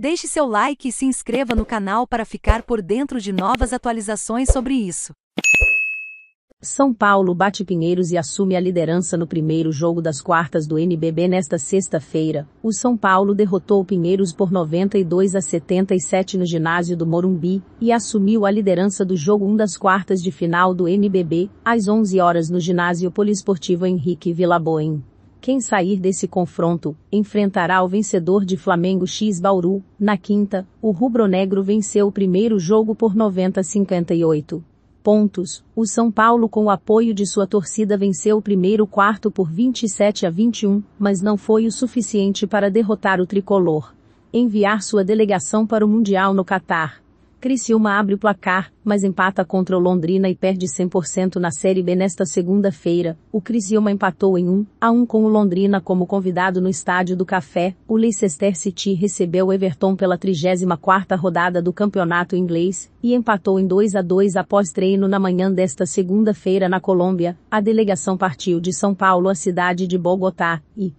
Deixe seu like e se inscreva no canal para ficar por dentro de novas atualizações sobre isso. São Paulo bate Pinheiros e assume a liderança no primeiro jogo das quartas do NBB nesta sexta-feira. O São Paulo derrotou o Pinheiros por 92 a 77 no ginásio do Morumbi e assumiu a liderança do jogo 1 das quartas de final do NBB, às 11 horas no ginásio poliesportivo Henrique Villaboen. Quem sair desse confronto enfrentará o vencedor de Flamengo X Bauru. Na quinta, o rubro-negro venceu o primeiro jogo por 90 a 58 pontos. O São Paulo, com o apoio de sua torcida, venceu o primeiro quarto por 27 a 21, mas não foi o suficiente para derrotar o tricolor. Enviar sua delegação para o Mundial no Catar. Criciúma abre o placar, mas empata contra o Londrina e perde 100% na Série B nesta segunda-feira. O Criciúma empatou em 1 a 1 com o Londrina como convidado no Estádio do Café. O Leicester City recebeu o Everton pela 34ª rodada do Campeonato Inglês e empatou em 2 a 2 após treino na manhã desta segunda-feira na Colômbia. A delegação partiu de São Paulo à cidade de Bogotá e